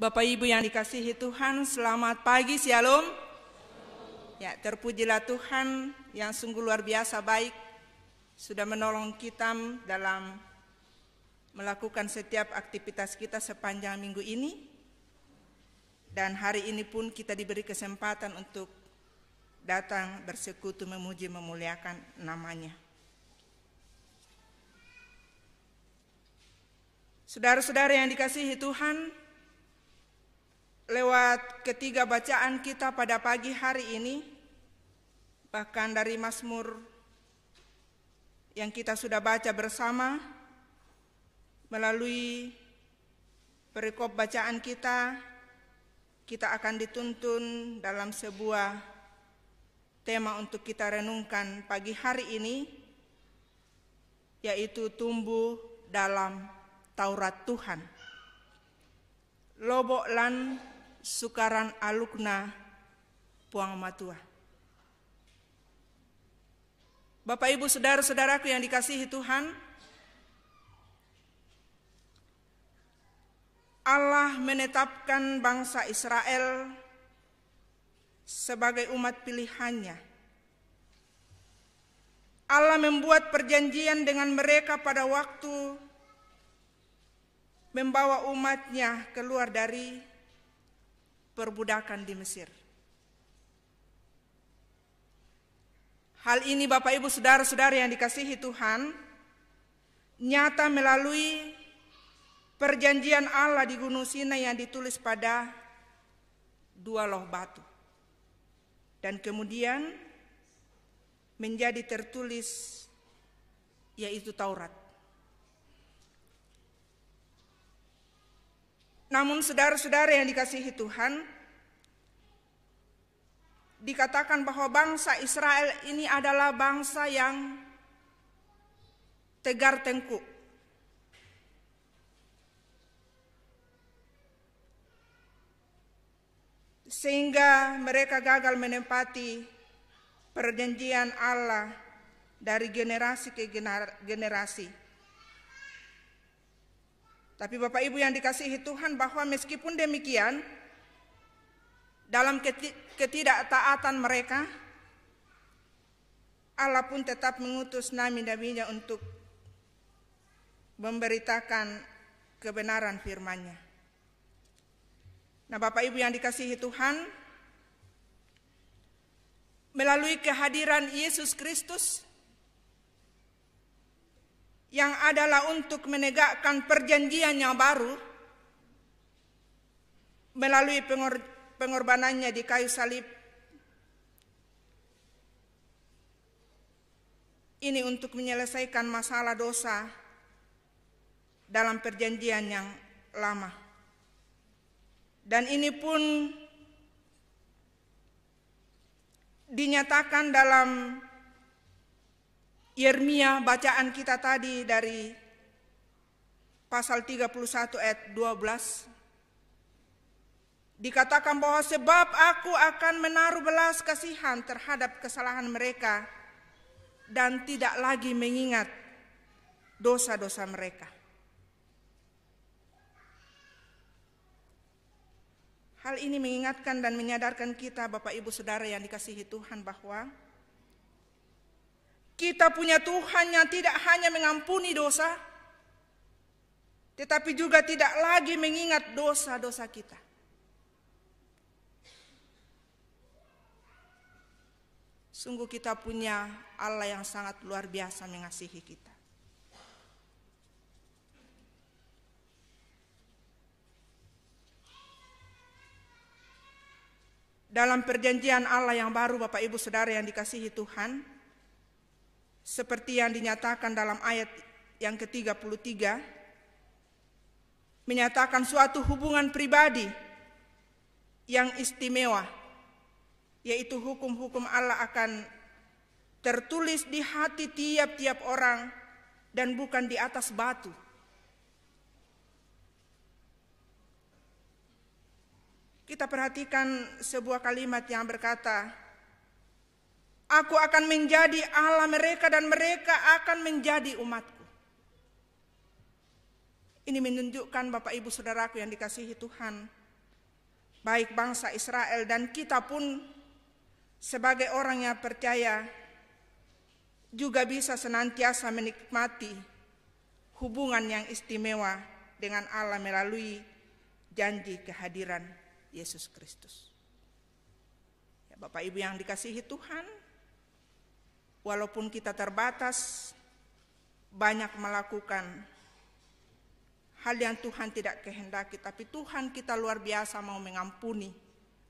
Bapak Ibu yang dikasihi Tuhan, selamat pagi, Shalom. Ya, terpujilah Tuhan yang sungguh luar biasa baik, sudah menolong kita dalam melakukan setiap aktivitas kita sepanjang minggu ini. Dan hari ini pun kita diberi kesempatan untuk datang bersekutu memuji memuliakan namanya. Saudara-saudara yang dikasihi Tuhan, lewat ketiga bacaan kita pada pagi hari ini, bahkan dari Mazmur yang kita sudah baca bersama, melalui perikop bacaan kita, kita akan dituntun dalam sebuah tema untuk kita renungkan pagi hari ini, yaitu tumbuh dalam Taurat Tuhan. Loboklan sukaran alukna puang matua. Bapak ibu saudara-saudaraku yang dikasihi Tuhan, Allah menetapkan bangsa Israel sebagai umat pilihannya. Allah membuat perjanjian dengan mereka pada waktu membawa umatnya keluar dari perbudakan di Mesir. Hal ini Bapak Ibu Saudara-saudara yang dikasihi Tuhan, nyata melalui perjanjian Allah di Gunung Sinai yang ditulis pada dua loh batu. Dan kemudian menjadi tertulis yaitu Taurat. Namun saudara-saudara yang dikasihi Tuhan, dikatakan bahwa bangsa Israel ini adalah bangsa yang tegar tengkuk. Sehingga mereka gagal menempati perjanjian Allah dari generasi ke generasi tapi Bapak Ibu yang dikasihi Tuhan bahwa meskipun demikian, dalam ketidaktaatan mereka, Allah pun tetap mengutus nabi-nabinya untuk memberitakan kebenaran firman-Nya. Nah, Bapak Ibu yang dikasihi Tuhan, melalui kehadiran Yesus Kristus, yang adalah untuk menegakkan perjanjian yang baru melalui pengor pengorbanannya di kayu salib. Ini untuk menyelesaikan masalah dosa dalam perjanjian yang lama. Dan ini pun dinyatakan dalam Yermia bacaan kita tadi dari pasal 31 ayat 12 dikatakan bahwa sebab aku akan menaruh belas kasihan terhadap kesalahan mereka dan tidak lagi mengingat dosa-dosa mereka. Hal ini mengingatkan dan menyadarkan kita Bapak Ibu Saudara yang dikasihi Tuhan bahwa kita punya Tuhan yang tidak hanya mengampuni dosa, tetapi juga tidak lagi mengingat dosa-dosa kita. Sungguh kita punya Allah yang sangat luar biasa mengasihi kita. Dalam perjanjian Allah yang baru Bapak Ibu Saudara yang dikasihi Tuhan, seperti yang dinyatakan dalam ayat yang ke-33 menyatakan suatu hubungan pribadi yang istimewa yaitu hukum-hukum Allah akan tertulis di hati tiap-tiap orang dan bukan di atas batu. Kita perhatikan sebuah kalimat yang berkata, Aku akan menjadi Allah mereka dan mereka akan menjadi umatku. Ini menunjukkan Bapak Ibu Saudaraku yang dikasihi Tuhan. Baik bangsa Israel dan kita pun sebagai orang yang percaya juga bisa senantiasa menikmati hubungan yang istimewa dengan Allah melalui janji kehadiran Yesus Kristus. Ya, Bapak Ibu yang dikasihi Tuhan, walaupun kita terbatas, banyak melakukan hal yang Tuhan tidak kehendaki, tapi Tuhan kita luar biasa mau mengampuni.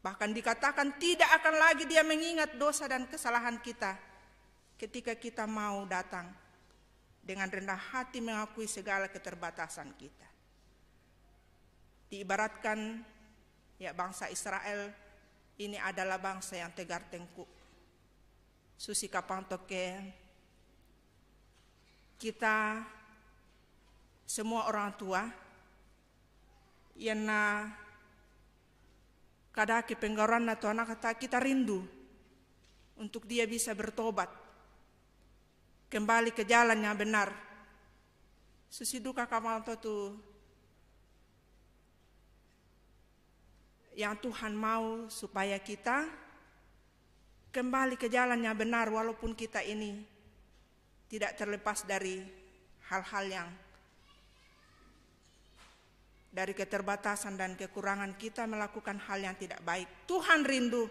Bahkan dikatakan tidak akan lagi dia mengingat dosa dan kesalahan kita ketika kita mau datang dengan rendah hati mengakui segala keterbatasan kita. Diibaratkan ya bangsa Israel ini adalah bangsa yang tegar tengkuk Susi Kapang Toke, kita semua orang tua yang na kadaki penggaran na Tuhan kata kita rindu untuk dia bisa bertobat kembali ke jalan yang benar. Susi Susiduka Kamanto tu yang Tuhan mau supaya kita kembali ke jalan yang benar walaupun kita ini tidak terlepas dari hal-hal yang dari keterbatasan dan kekurangan kita melakukan hal yang tidak baik. Tuhan rindu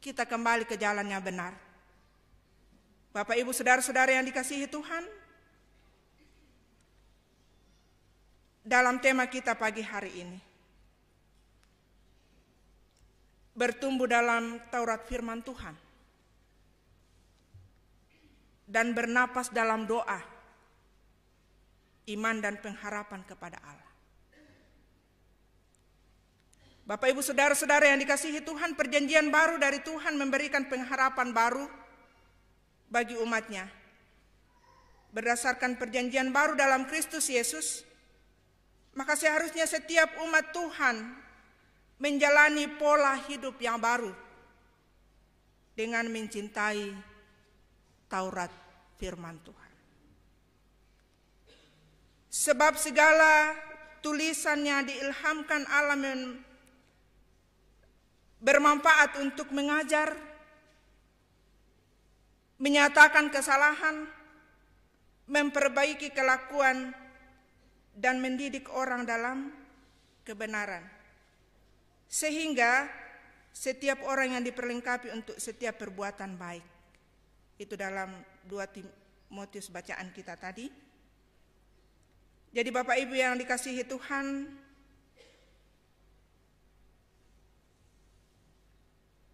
kita kembali ke jalan yang benar. Bapak Ibu saudara-saudara yang dikasihi Tuhan, dalam tema kita pagi hari ini, bertumbuh dalam Taurat firman Tuhan dan bernapas dalam doa, iman dan pengharapan kepada Allah. Bapak Ibu Saudara-saudara yang dikasihi Tuhan, perjanjian baru dari Tuhan memberikan pengharapan baru bagi umatnya. Berdasarkan perjanjian baru dalam Kristus Yesus, maka seharusnya setiap umat Tuhan menjalani pola hidup yang baru dengan mencintai Taurat firman Tuhan. Sebab segala tulisannya diilhamkan alam yang bermanfaat untuk mengajar, menyatakan kesalahan, memperbaiki kelakuan, dan mendidik orang dalam kebenaran. Sehingga setiap orang yang diperlengkapi untuk setiap perbuatan baik. Itu dalam dua Timotius bacaan kita tadi. Jadi Bapak Ibu yang dikasihi Tuhan,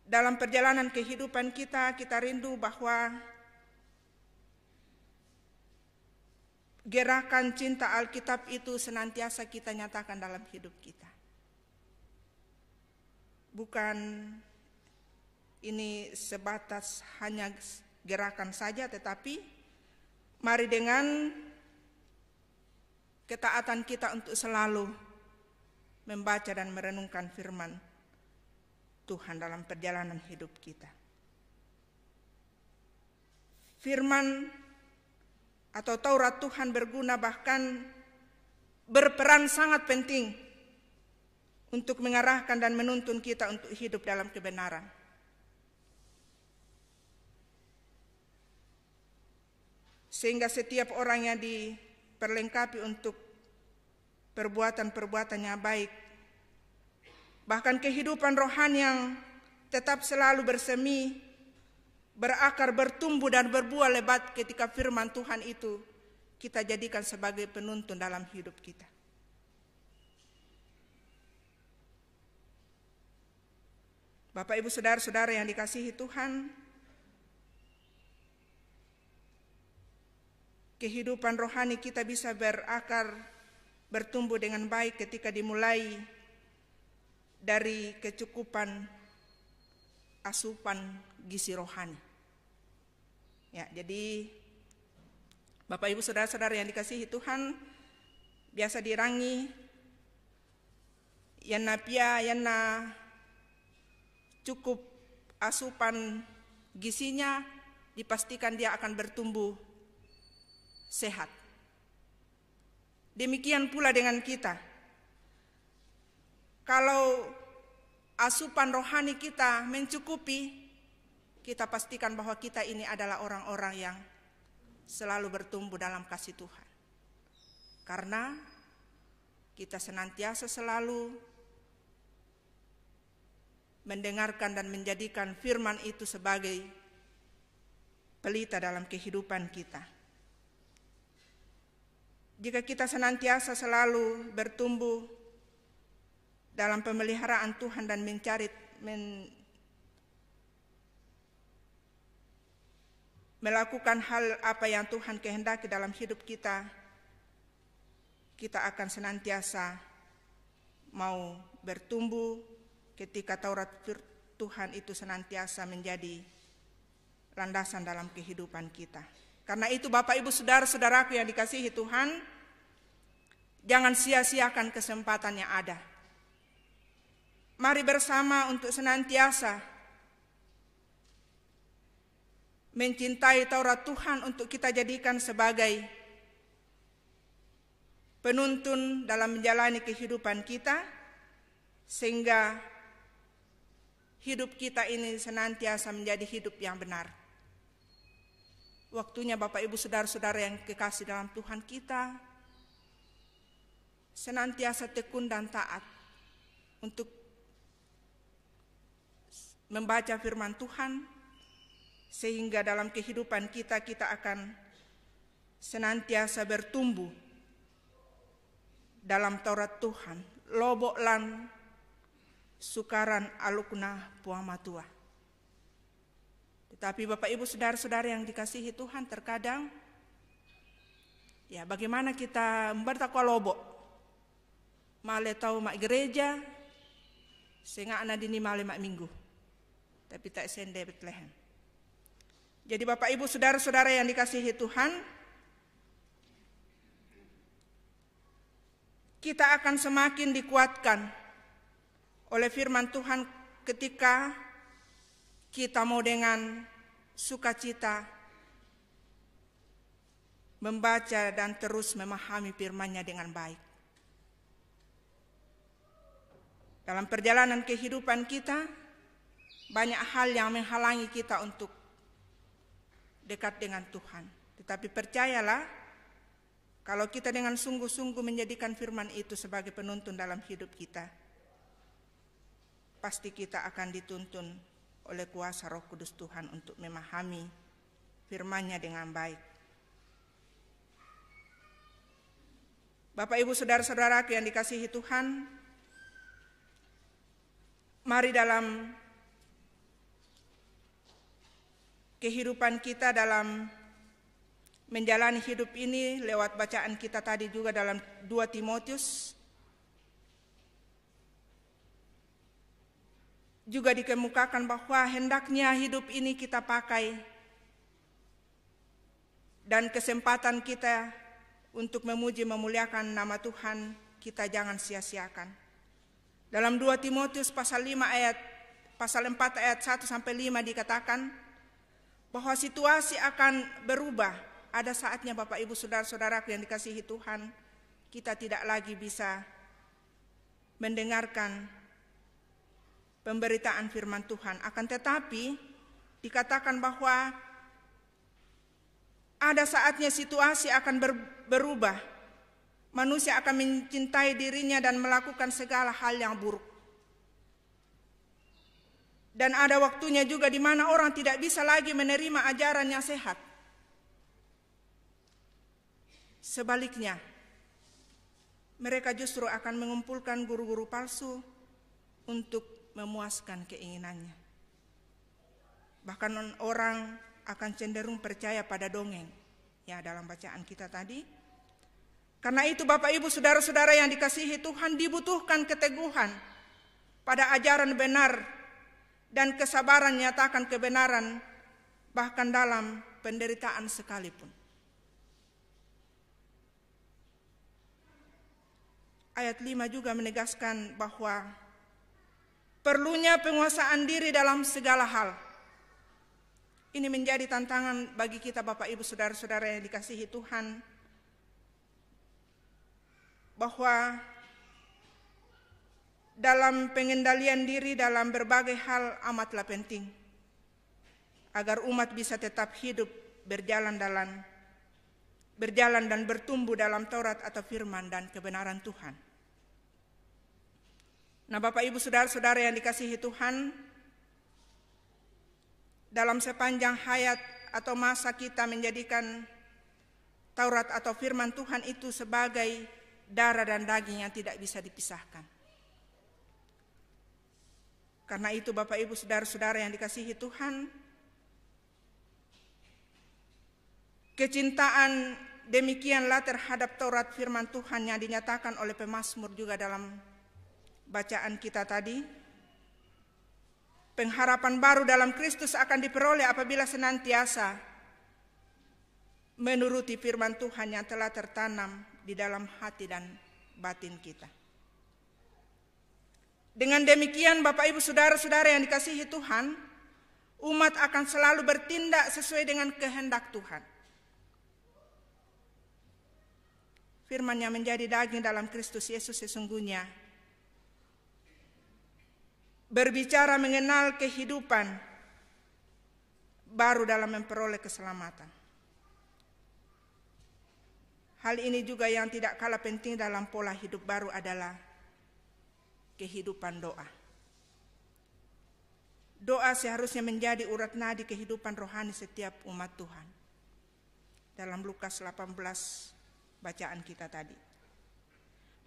dalam perjalanan kehidupan kita, kita rindu bahwa gerakan cinta Alkitab itu senantiasa kita nyatakan dalam hidup kita bukan ini sebatas hanya gerakan saja tetapi mari dengan ketaatan kita untuk selalu membaca dan merenungkan firman Tuhan dalam perjalanan hidup kita. Firman atau Taurat Tuhan berguna bahkan berperan sangat penting untuk mengarahkan dan menuntun kita untuk hidup dalam kebenaran. Sehingga setiap orang yang diperlengkapi untuk perbuatan-perbuatannya baik, bahkan kehidupan rohani yang tetap selalu bersemi, berakar, bertumbuh dan berbuah lebat ketika firman Tuhan itu kita jadikan sebagai penuntun dalam hidup kita. Bapak Ibu saudara-saudara yang dikasihi Tuhan, kehidupan rohani kita bisa berakar bertumbuh dengan baik ketika dimulai dari kecukupan asupan gizi rohani. Ya, jadi Bapak Ibu saudara-saudara yang dikasihi Tuhan, biasa dirangi yana pia yana cukup asupan gizinya, dipastikan dia akan bertumbuh sehat. Demikian pula dengan kita. Kalau asupan rohani kita mencukupi, kita pastikan bahwa kita ini adalah orang-orang yang selalu bertumbuh dalam kasih Tuhan. Karena kita senantiasa selalu mendengarkan dan menjadikan firman itu sebagai pelita dalam kehidupan kita. Jika kita senantiasa selalu bertumbuh dalam pemeliharaan Tuhan dan mencari men, melakukan hal apa yang Tuhan kehendaki dalam hidup kita, kita akan senantiasa mau bertumbuh ketika Taurat Tuhan itu senantiasa menjadi landasan dalam kehidupan kita. Karena itu Bapak Ibu Saudara-saudaraku yang dikasihi Tuhan, jangan sia-siakan kesempatan yang ada. Mari bersama untuk senantiasa mencintai Taurat Tuhan untuk kita jadikan sebagai penuntun dalam menjalani kehidupan kita, sehingga hidup kita ini senantiasa menjadi hidup yang benar. Waktunya Bapak Ibu Saudara-saudara yang kekasih dalam Tuhan kita, senantiasa tekun dan taat untuk membaca firman Tuhan, sehingga dalam kehidupan kita, kita akan senantiasa bertumbuh dalam Taurat Tuhan. Loboklan sukaran alukna matua. Tetapi Bapak Ibu Saudara-saudara yang dikasihi Tuhan terkadang ya bagaimana kita bertakwa lobo. Male tahu mak gereja, sehingga anak dini male mak minggu. Tapi tak sende Bethlehem. Jadi Bapak Ibu Saudara-saudara yang dikasihi Tuhan, kita akan semakin dikuatkan oleh firman Tuhan ketika kita mau dengan sukacita membaca dan terus memahami firman-Nya dengan baik. Dalam perjalanan kehidupan kita, banyak hal yang menghalangi kita untuk dekat dengan Tuhan. Tetapi percayalah, kalau kita dengan sungguh-sungguh menjadikan firman itu sebagai penuntun dalam hidup kita, pasti kita akan dituntun oleh kuasa roh kudus Tuhan untuk memahami firmannya dengan baik. Bapak ibu saudara-saudara yang dikasihi Tuhan, mari dalam kehidupan kita dalam menjalani hidup ini lewat bacaan kita tadi juga dalam 2 Timotius Juga dikemukakan bahwa hendaknya hidup ini kita pakai dan kesempatan kita untuk memuji memuliakan nama Tuhan kita jangan sia-siakan. Dalam 2 Timotius pasal 5 ayat pasal 4 ayat 1 sampai 5 dikatakan bahwa situasi akan berubah. Ada saatnya Bapak Ibu saudara Saudara yang dikasihi Tuhan, kita tidak lagi bisa mendengarkan pemberitaan firman Tuhan. Akan tetapi dikatakan bahwa ada saatnya situasi akan ber, berubah. Manusia akan mencintai dirinya dan melakukan segala hal yang buruk. Dan ada waktunya juga di mana orang tidak bisa lagi menerima ajaran yang sehat. Sebaliknya, mereka justru akan mengumpulkan guru-guru palsu untuk memuaskan keinginannya. Bahkan orang akan cenderung percaya pada dongeng. Ya, dalam bacaan kita tadi. Karena itu Bapak Ibu saudara-saudara yang dikasihi Tuhan dibutuhkan keteguhan pada ajaran benar dan kesabaran nyatakan kebenaran bahkan dalam penderitaan sekalipun. Ayat 5 juga menegaskan bahwa Perlunya penguasaan diri dalam segala hal. Ini menjadi tantangan bagi kita Bapak Ibu Saudara-saudara yang dikasihi Tuhan. Bahwa dalam pengendalian diri dalam berbagai hal amatlah penting agar umat bisa tetap hidup berjalan dalam berjalan dan bertumbuh dalam Taurat atau firman dan kebenaran Tuhan. Nah Bapak Ibu Saudara-saudara yang dikasihi Tuhan, dalam sepanjang hayat atau masa kita menjadikan Taurat atau firman Tuhan itu sebagai darah dan daging yang tidak bisa dipisahkan. Karena itu Bapak Ibu Saudara-saudara yang dikasihi Tuhan, kecintaan demikianlah terhadap Taurat firman Tuhan yang dinyatakan oleh pemazmur juga dalam bacaan kita tadi, pengharapan baru dalam Kristus akan diperoleh apabila senantiasa menuruti firman Tuhan yang telah tertanam di dalam hati dan batin kita. Dengan demikian Bapak Ibu Saudara-saudara yang dikasihi Tuhan, umat akan selalu bertindak sesuai dengan kehendak Tuhan. Firman yang menjadi daging dalam Kristus Yesus sesungguhnya berbicara mengenal kehidupan baru dalam memperoleh keselamatan. Hal ini juga yang tidak kalah penting dalam pola hidup baru adalah kehidupan doa. Doa seharusnya menjadi urat nadi kehidupan rohani setiap umat Tuhan. Dalam Lukas 18 bacaan kita tadi.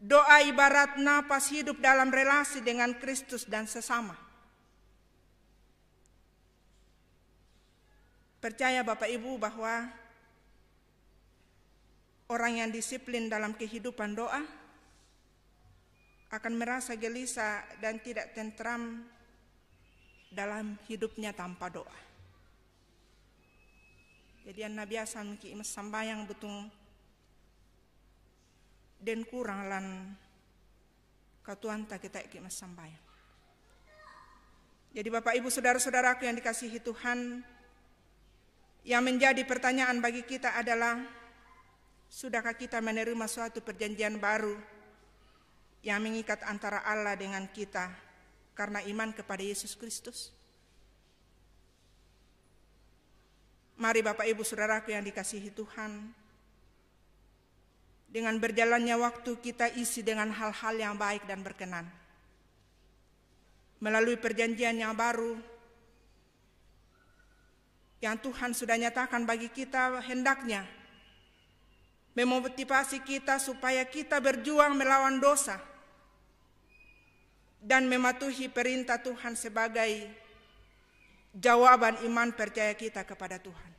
Doa ibarat napas hidup dalam relasi dengan Kristus dan sesama. Percaya Bapak Ibu bahwa orang yang disiplin dalam kehidupan doa akan merasa gelisah dan tidak tentram dalam hidupnya tanpa doa. Jadi anak biasa mungkin sambayang betul dan kurang lan katuan tak kita ikut sampai. Jadi Bapak Ibu Saudara-saudaraku yang dikasihi Tuhan, yang menjadi pertanyaan bagi kita adalah, sudahkah kita menerima suatu perjanjian baru yang mengikat antara Allah dengan kita karena iman kepada Yesus Kristus? Mari Bapak Ibu Saudaraku yang dikasihi Tuhan, dengan berjalannya waktu kita isi dengan hal-hal yang baik dan berkenan. Melalui perjanjian yang baru, yang Tuhan sudah nyatakan bagi kita hendaknya memotivasi kita supaya kita berjuang melawan dosa dan mematuhi perintah Tuhan sebagai jawaban iman percaya kita kepada Tuhan.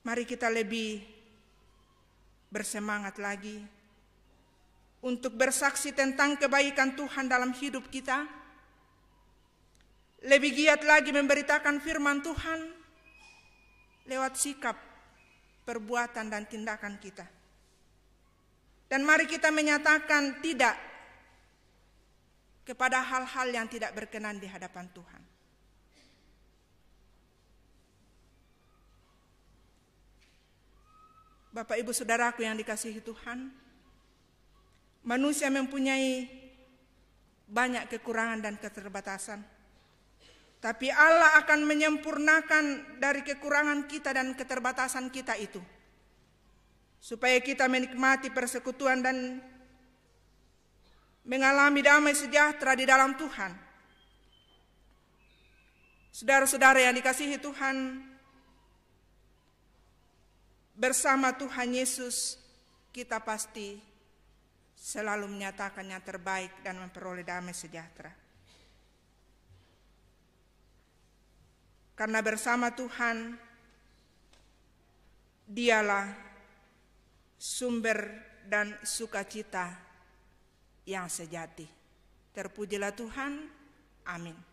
Mari kita lebih bersemangat lagi untuk bersaksi tentang kebaikan Tuhan dalam hidup kita. Lebih giat lagi memberitakan firman Tuhan lewat sikap, perbuatan, dan tindakan kita. Dan mari kita menyatakan tidak kepada hal-hal yang tidak berkenan di hadapan Tuhan. Bapak Ibu Saudaraku yang dikasihi Tuhan, manusia mempunyai banyak kekurangan dan keterbatasan. Tapi Allah akan menyempurnakan dari kekurangan kita dan keterbatasan kita itu. Supaya kita menikmati persekutuan dan mengalami damai sejahtera di dalam Tuhan. Saudara-saudara yang dikasihi Tuhan, bersama Tuhan Yesus kita pasti selalu menyatakan yang terbaik dan memperoleh damai sejahtera. Karena bersama Tuhan, dialah sumber dan sukacita yang sejati. Terpujilah Tuhan. Amin.